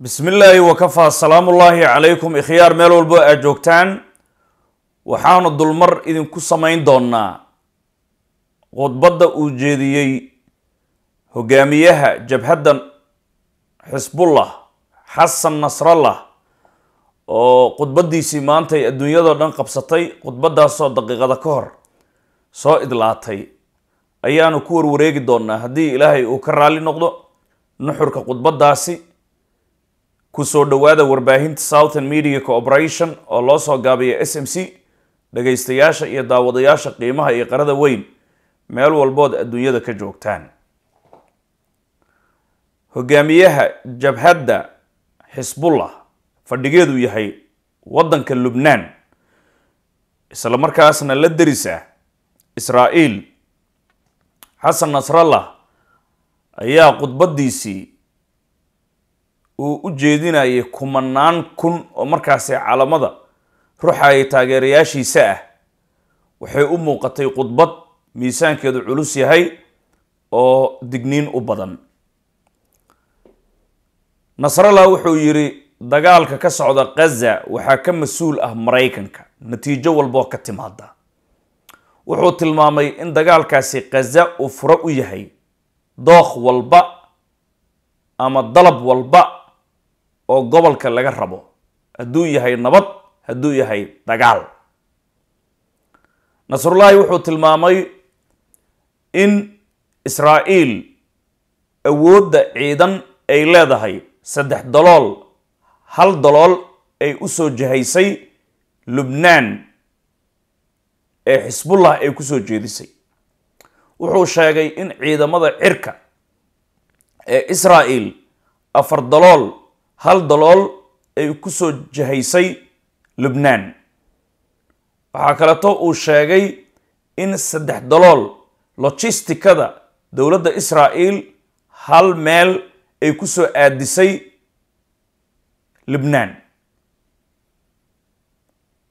bismi illaahi wakafaa asalaamu ullaahi calaykum ikhyaar meel walbo aad joogtaan waxaanu dulmar idinku samayn doonnaa khudbadda uu jeediyey hogaamiyaha jabhadda xisbullah xasan nasrallah oo khudbaddiisii maantay adduunyadoo dhan qabsatay khudbaddaasoo daqiiqada ka hor soo idlaatay ayaanu ku warwareegi doonnaa haddii ilaahay uu ka raalli noqdo nuxurka khudbaddaasi kusoo dhowaada warbaahinta southern media corporation oo loo soo gaabiya s m c dhegaystayaasha iyo daawadayaasha qiimaha iyo qarada weyn meel walbood adduunyada ka joogtaan hogaamiyaha jabhadda xisbullah fadhigeedu yahay waddanka lubnaan isla markaasna la derisa israa'iil xasan nasrallah ayaa khudbaddiisii uu u jeedinayay kumanaan kun oo markaasi calamada ruxaaya taageerayaashiisa ah waxay u muuqatay khudbad miisaankeedu culus yahay oo digniin u badan nasrallah wuxuu yidhi dagaalka ka socda khaza waxaa ka mas-uul ah maraykanka natiijo walboo ka timaada wuxuu tilmaamay in dagaalkaasi khaza uu furo u yahay dooq walba ama dalab walba oo gobolka laga rabo hadduu yahay nabad hadduu yahay dagaal nasrullaahi wuxuu tilmaamay in israa'iil awoodda ciidan ay leedahay saddex dalool hal dalool ay u soo jahaysay lubnaan ee xisbullah ay ku soo jeedisay wuxuu sheegay in ciidamada cirka ee israa'iil afar dalool hal dalool ay ku soo jahaysay lubnaan waxaa kaleto uu sheegay in saddex dalool logistikada dowladda israa'il hal meel ay ku soo aadisay libnaan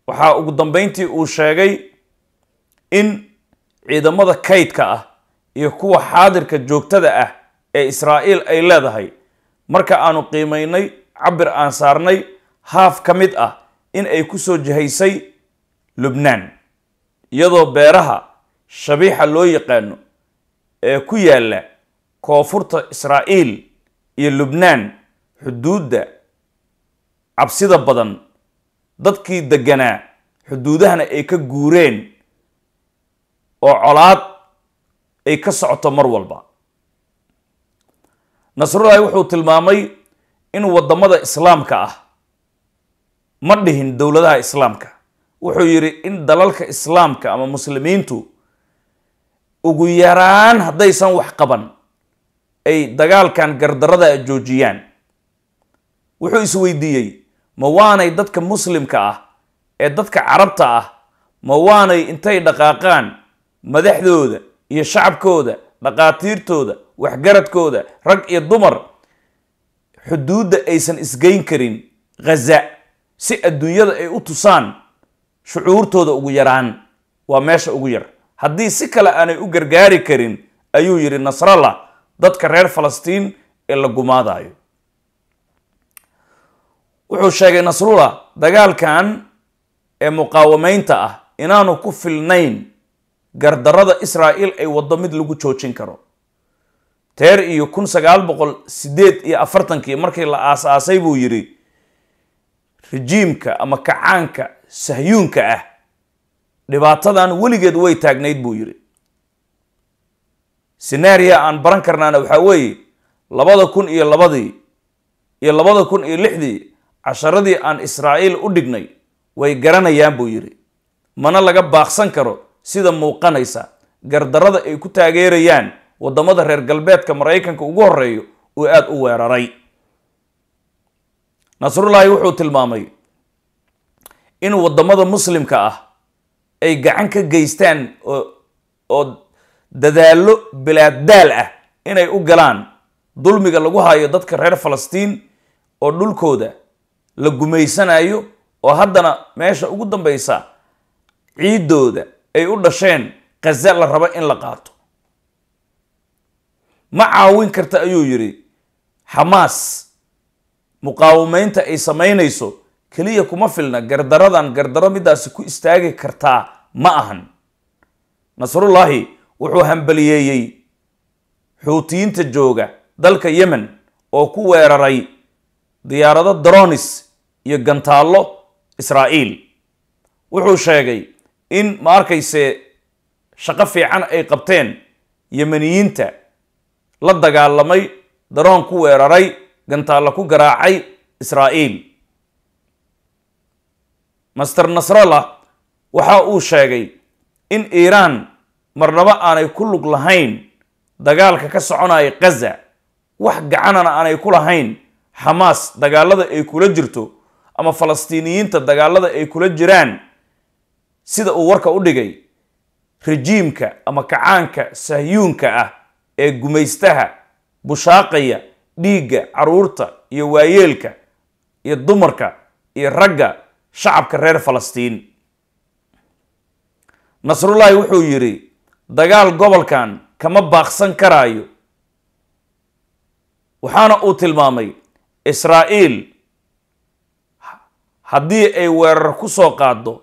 waxaa ugu dambeyntii uu sheegay in ciidamada kaydka ah iyo kuwa xaadirka joogtada ah ee israa'iil ay leedahay marka aanu qiimaynay cabir aan saarnay haaf ka mid ah in ay ku soo jihaysay lubnaan iyadoo beeraha shabiixa loo yaqaano ee ku yaalla koonfurta israa'iil iyo lubnaan xuduudda cabsida badan dadkii degganaa xuduudahana ay ka guureen oo colaad ay ka socoto mar walba nasrullaahi wuxuu tilmaamay in waddamada islaamka ah ma dhihin dowladaha islaamka wuxuu yidhi in dalalka islaamka ama muslimiintu ugu yaraan haddaysan wax qaban ay dagaalkan gardarada ah joojiyaan wuxuu isweydiiyey ma waanay dadka muslimka ah ee dadka carabta ah ma waanay intay dhaqaaqaan madaxdooda iyo shacabkooda dhaqaatiirtooda waxgaradkooda rag iyo dumar xuduudda aysan isgeyn karin khaza si adduunyada ay u tusaan shucuurtooda ugu yaraan waa meesha ugu yar haddii si kale aanay u gargaari karin ayuu yidhi nasrallah dadka reer falastiin ee la gumaadaayo wuxuu sheegay nasrullah dagaalkan ee muqaawamaynta ah inaanu ku filnayn gardarada israa'iil ay waddo mid lagu joojin karo teer iyo kun sagaal boqol sideed iyo afartankii markii la aasaasay buu yidhi rajiimka ama kacaanka sahyuunka ah dhibaatadan weligeed way taagnayd buu yidhi senaariya aan baran karnaana waxaa weeye labada kun iyo labadii iyo labada kun iyo lixdii casharadii aan israa'iil u dhignay way garanayaan buu yidhi mana laga baaqsan karo sida muuqanaysa gardarrada ay ku taageerayaan waddamada reer galbeedka maraykanka ugu horeeyo uu aada u weeraray nasrullaahi wuxuu tilmaamay in waddamada muslimka ah ay gacan ka geystaan oo dadaallo bilaaddaal ah inay u galaan dulmiga lagu hayo dadka reer falastiin oo dhulkooda la gumaysanayo oo haddana meesha ugu dambeysa ciiddooda ay u dhasheen khaza la rabo in la qaato ma caawin karta ayuu yidhi xamaas muqaawimaynta ay samaynayso keliya kuma filna gardaradan gardaro middaasi ku istaagi kartaa ma ahan nasrullaahi wuxuu hambaliyeeyey xuutiyiinta jooga dalka yemen oo ku weeraray diyaarado dronis iyo gantaallo israa'iil wuxuu sheegay in ma arkayse shaqo fiican ay qabteen yemeniyiinta la dagaalamay daroon ku weeraray gantaalla ku garaacay israa'iil master nasrallah waxa uu sheegay in iiraan marnaba aanay ku lug lahayn dagaalka ka soconaya khaza wax gacanana aanay ku lahayn xamaas dagaalada ay kula jirto ama falastiiniyiinta dagaalada ay kula jiraan sida uu warka u dhigay rejiimka ama kacaanka sahyuunka ah ee gumaystaha bushaaqaya dhiigga caruurta iyo waayeelka iyo dumarka iyo ragga shacabka reer falastiin nasrullaahi wuxuu yidhi dagaal gobolkan kama baaqsan karaayo waxaana uu tilmaamay israa'iil haddii ay weerar ku soo qaaddo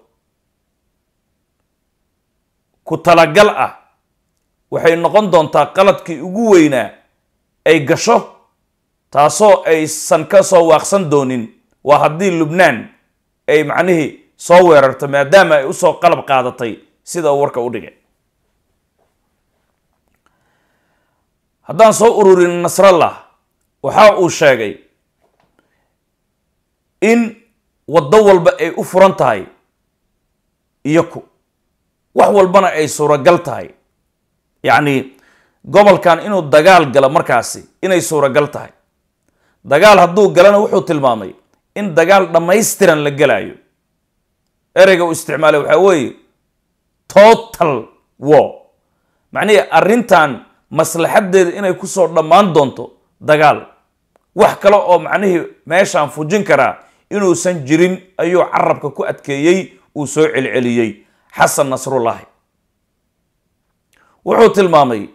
ku talagal ah waxay noqon doontaa qaladkii ugu weynaa ay gasho taasoo aysan ka soo waaqsan doonin waa haddii lubnaan ay macnihii soo weerarto maadaama ay usoo qalab qaadatay sida uu warka u dhigay haddaan soo ururin nasrallah waxa uu sheegay in waddo walba ay u furan tahay iyo ku wax walbana ay suuragal tahay yacni gobolkan inuu dagaal galo markaasi inay suuragal tahay dagaal hadduu galana wuxuu tilmaamay in dagaal dhammaystiran la gelaayo ereyga uu isticmaalay waxaa weeye total war macnihii arrintan maslaxaddeeda inay kusoo dhammaan doonto dagaal wax kale oo macnihii meeshaan fujin karaa inuusan jirin ayuu carabka ku adkeeyey uu soo celceliyey xasan nasrullaahi wuxuu tilmaamay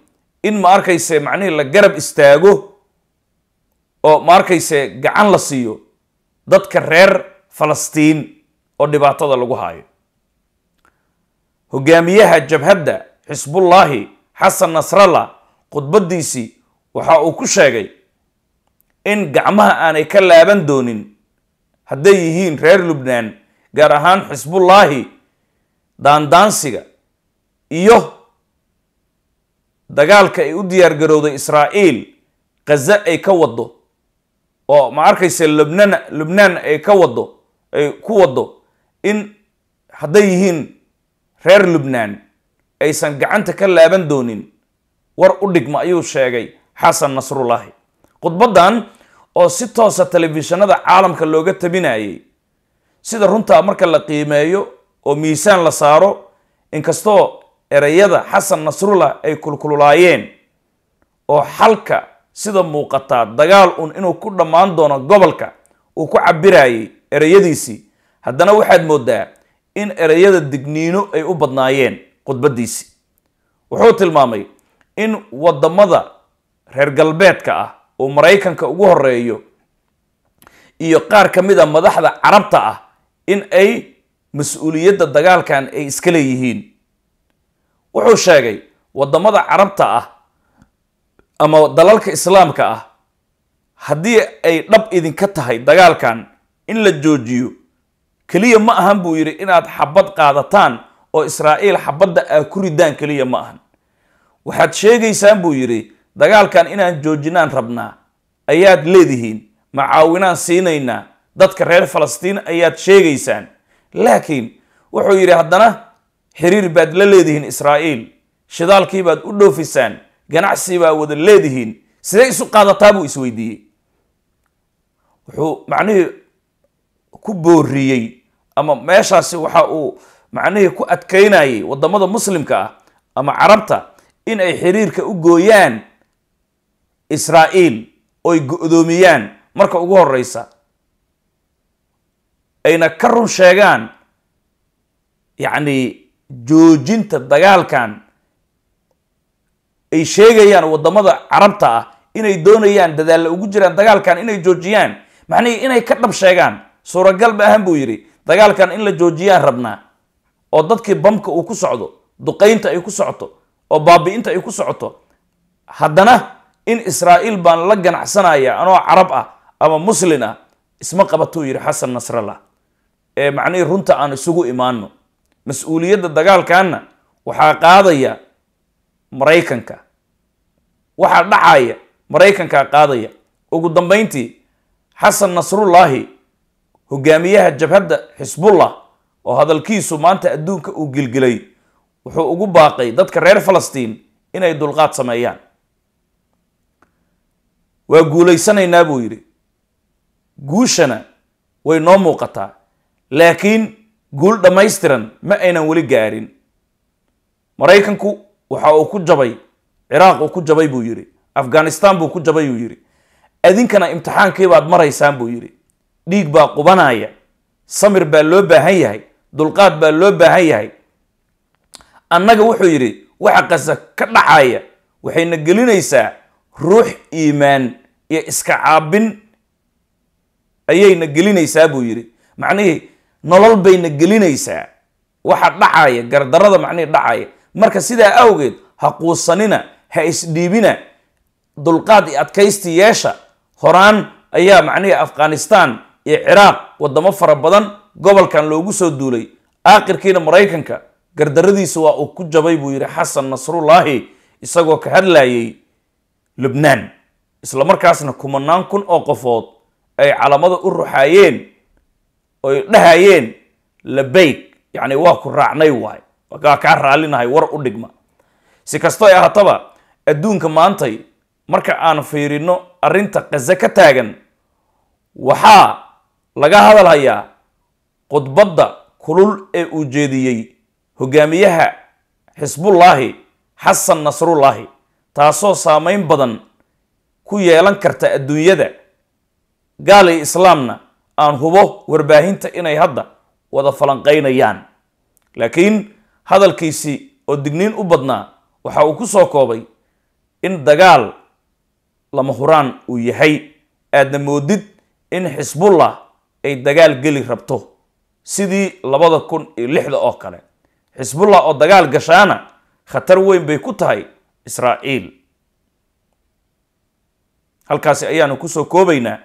in ma arkayse macnihii la garab istaago oo ma arkayse gacan la siiyo dadka reer falastiin oo dhibaatada lagu haayo hogaamiyaha jabhadda xisbullaahi xasan nasralla khudbaddiisii waxa uu ku sheegay in gacmaha aanay ka laaban doonin hadday yihiin reer lubnaan gaar ahaan xisbullaahi daandaansiga iyo dagaalka ay u diyaargarowday israa'iil khaza ay ka waddo oo ma arkayse lubnana lubnaan ay ka waddo ay ku waddo in hadday yihiin reer lubnaan aysan gacanta ka laaban doonin war u dhigma ayuu sheegay xasan nasrullaahi khudbaddan oo si toosa telefishinada caalamka looga tabinayay sida runtaa marka la qiimeeyo oo miisaan la saaro inkastoo ereyada xasan nasrullah ay kulkululaayeen oo xalka sida muuqataa dagaal un inuu ku dhammaan doono gobolka uu ku cabirayay ereyadiisii haddana waxaad mooddaa in ereyada digniino ay u badnaayeen khudbadiisi wuxuu tilmaamay in wadamada reer galbeedka ah oo maraykanka ugu horeeyo iyo qaar ka mid a ah madaxda carabta ah in ay mas-uuliyadda dagaalkan ay iska leeyihiin wuxuu sheegay waddamada carabta ah ama dalalka islaamka ah haddii ay dhab idinka tahay dagaalkan in la joojiyo keliya ma ahan buu yidhi inaad xabad qaadataan oo israa'iil xabadda aa ah ku riddaan keliya ma ahan waxaad sheegaysaan buu yidhi dagaalkan inaan joojinaan rabnaa ayaad leedihiin macaawinaan siinaynaa dadka reer falastiin ayaad sheegaysaan laakiin wuxuu yidhi haddana xiriir baad la leedihiin israa'iil shidaalkii baad u dhoofisaan ganacsii baa wada leedihiin sidee isu qaadataa buu isweydiiyey wuxuu macnihii ku booriyey ama meeshaasi waxa uu macnihii ku adkaynayay waddamada muslimka ah ama carabta in ay xiriirka u gooyaan israa'iil oy go-doomiyaan marka ugu horeysa ayna ka run sheegaan yacni joojinta dagaalkan ay sheegayaan wadamada carabta ah inay doonayaan dadaalla ugu jiraan dagaalkan inay joojiyaan macnihii inay ka dhab sheegaan suuragal ma ahan buu yidhi dagaalkan in la joojiyaan rabnaa oo dadkii bamka uu ku socdo duqaynta ay ku socoto oo baabi'inta ay ku socoto haddana in israa'iil baan la ganacsanaya anoo carab ah ama muslin ah isma qabatuu yidhi xasan nasrallah ee macnihii runta aan isugu imaano mas-uuliyadda dagaalkanna waxaa qaadaya maraykanka waxaa dhacaya maraykankaa qaadaya ugu dambayntii xasan nasrullaahi hogaamiyaha jabhadda xisbullah oo hadalkiisu maanta adduunka uu gilgilay wuxuu ugu baaqay dadka reer falastiin inay dulqaad sameeyaan waa guulaysanaynaa buu yidhi guushana way noo muuqataa laakiin guul dhammaystiran ma aynan weli gaarin maraykanku waxa uu ku jabay ciraaq uu ku jabay buu yidhi afghanistan buu ku jabay uu yidhi adinkana imtixaankii baad maraysaan buu yidhi dhiig baa qubanaya samir baa loo baahan yahay dulqaad baa loo baahan yahay annaga wuxuu yidhi waxa qasa ka dhacaya waxayna gelinaysaa ruux iimaan iyo iska caabin ayayna gelinaysaa buu yidhi macnihii nolol bayna gelinaysaa waxa dhacaya gardarada macnihii dhacaya marka sidaa awgeed ha quusanina ha isdhiibina dulqaad iyo adkaysti yeesha horaan ayaa macnihii afghanistan iyo ciraaq waddamo fara badan gobolkan loogu soo duulay aakhirkiina maraykanka gardaradiisa waa uu ku jabay buu yidhi xasan nasrullaahi isagoo ka hadlayay lubnaan isla markaasna kumanaan kun oo qofood ay calamada u ruxaayeen oy dhahayeen labayk yacni waa ku raacnay waay waa kaa raallinahay war u dhigma si kastoo ahaataba adduunka maantay marka aan fiirinno arrinta khaze ka taagan waxaa laga hadalhayaa khudbadda kulul ee uu jeediyey hogaamiyaha xisbullaahi xasan nasrullaahi taasoo saameyn badan ku yeelan karta adduunyada gaali islaamna aan hubo warbaahinta inay hadda wada falanqaynayaan laakiin hadalkiisi oo digniin u badnaa waxa uu ku soo koobay in dagaal lama huraan uu yahay aadna moodid in xisbullah ay dagaal geli rabto sidii labada kun iyo lixda oo kale xisbullah oo dagaal gashaana khatar weyn bay ku tahay israa'iil halkaasi ayaanu kusoo koobaynaa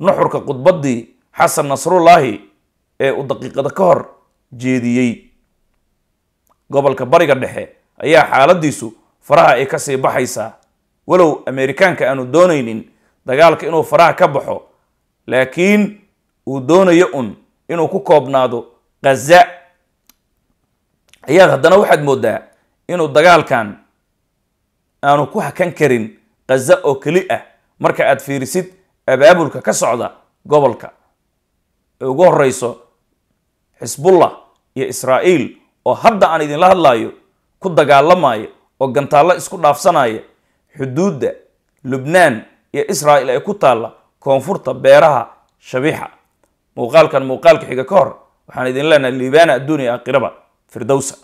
nuxurka khudbaddii xasan nasrullaahi ee uu daqiiqada ka hor jeediyey gobolka bariga dhexe ayaa xaaladdiisu faraha ay ka sii baxaysaa walow ameerikaanka aanu doonaynin dagaalka inuu faraha ka baxo laakiin uu doonayo un inuu ku koobnaado khaza ayaad haddana waxaad mooddaa inuu dagaalkan aanu ku hakan karin khaza oo keli ah marka aad fiirisid abaabulka ka socda gobolka ee ugu horeyso xisbullah iyo israa'iil oo hadda aan idinla hadlaayo ku dagaalamaya oo gantaallo isku dhaafsanaya xuduudda lubnaan iyo israa'il ee ku taalla koonfurta beeraha shabiixa muuqaalkan muuqaalka xiga ka hor waxaan idin leenahay liibaana iyo aakhiraba firdowsa